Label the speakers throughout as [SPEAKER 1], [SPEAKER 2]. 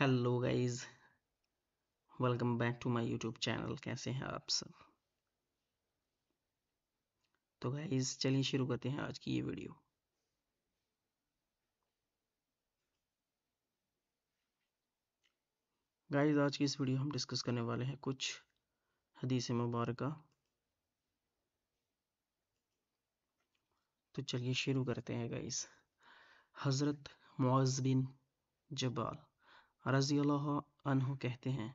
[SPEAKER 1] hello guys welcome back to my YouTube channel कैसे हैं आप सब तो गाइस चलिए शुरू करते हैं आज की ये वीडियो गाइस आज की इस वीडियो हम डिस्कस करने वाले हैं कुछ हदीस मुबारक तो चलिए शुरू करते हैं गाइस हज़रत मुआज़ बिन जबाल रज़ी अनहु कहते हैं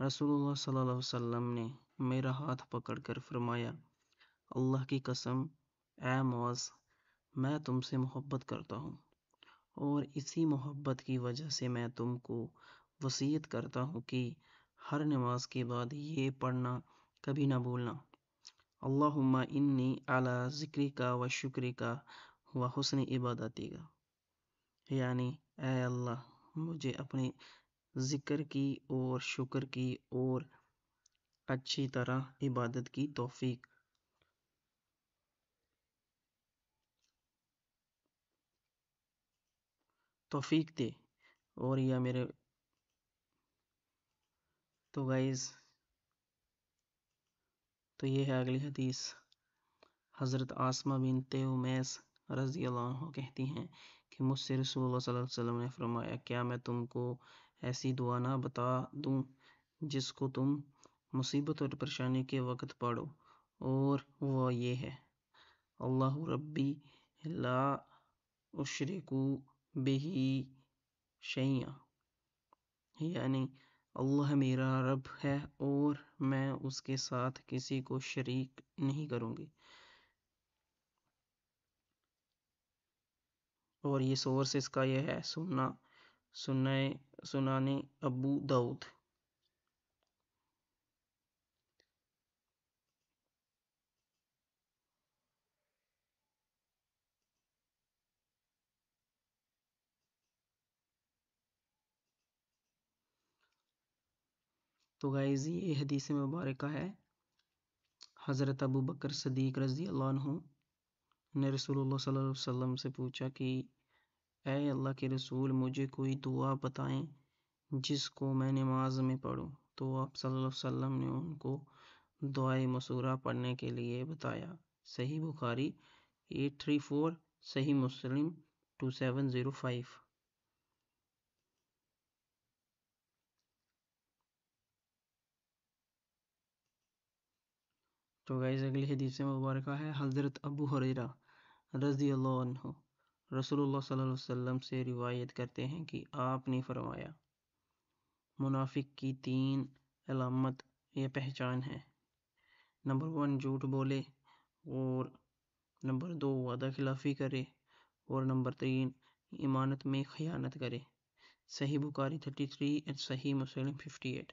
[SPEAKER 1] रसूलुल्लाह सल्लल्लाहु अलैहि वसल्लम ने मेरा हाथ पकड़कर फरमाया अल्लाह की कसम ए मौज मैं तुमसे मोहब्बत करता हूँ और इसी मोहब्बत की वजह से मैं तुमको वसीयत करता हूँ कि हर नमाज के बाद ये पढ़ना कभी ना भूलना अल्लाहुम्मा इन्नी अला ज़िक्री का व शुक्री का व हसन इबादती का यानी ए अल्लाह मुझे अपने ज़िक्र की और शुक्र की और अच्छी तरह इबादत की तोफ़ी तोफीक दे और यह मेरे तो गाइज़ तो ये है अगली हदीस हज़रत आसमा बिनते उमैस रज़ी अल्लाह कहती हैं कि मुझसे रसूल वसल्लम ने फरमाया क्या मैं तुमको ऐसी दुआ ना बता दूँ जिसको तुम मुसीबत और परेशानी के वक़्त पढ़ो और वह ये है अल्लाह रब्बी ला उशरकू बेही शैया यानी अल्लाह मेरा रब है और मैं उसके साथ किसी को शरीक नहीं करूँगी और ये सोर्स इसका ये है सुनना सुनाए सुनाने अबू दाऊद तो गाइज़ ये हदीस मुबारक है हज़रत अबू बकर सदीक रज़ी अल्लाह ने रसूलुल्लाह सल्लल्लाहु अलैहि वसल्लम से पूछा कि ए अल्लाह के रसूल मुझे कोई दुआ बताएं जिसको मैं नमाज में पढूं तो आप सल्लल्लाहु अलैहि वसल्लम ने उनको दुआ मसूरा पढ़ने के लिए बताया सही Bukhari eight three four Sahih Muslim two seven zero five तो गाइज़ अगली हदीस से मुबारक है हज़रत अबू हरेरा रज़ी अल्लाह रसूलुल्लाह सल्लल्लाहु अलैहि वसल्लम से रिवायत करते हैं कि आपने फरमाया मुनाफिक की तीन अलामत या पहचान है नंबर वन झूठ बोले और नंबर दो वादा खिलाफी करे और नंबर तीन इमानत में ख़यानत करे सही Bukhari thirty three and Sahih Muslim fifty eight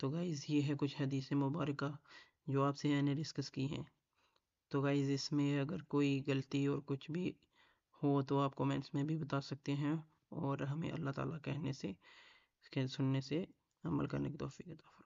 [SPEAKER 1] तो गाइज़ ये है कुछ हदीस मुबारक जो आपसे मैंने डिस्कस की हैं तो गाइज़ इसमें अगर कोई गलती और कुछ भी हो तो आप कमेंट्स में भी बता सकते हैं और हमें अल्लाह ताला कहने से सुनने से अमल करने की तोफ़ी अता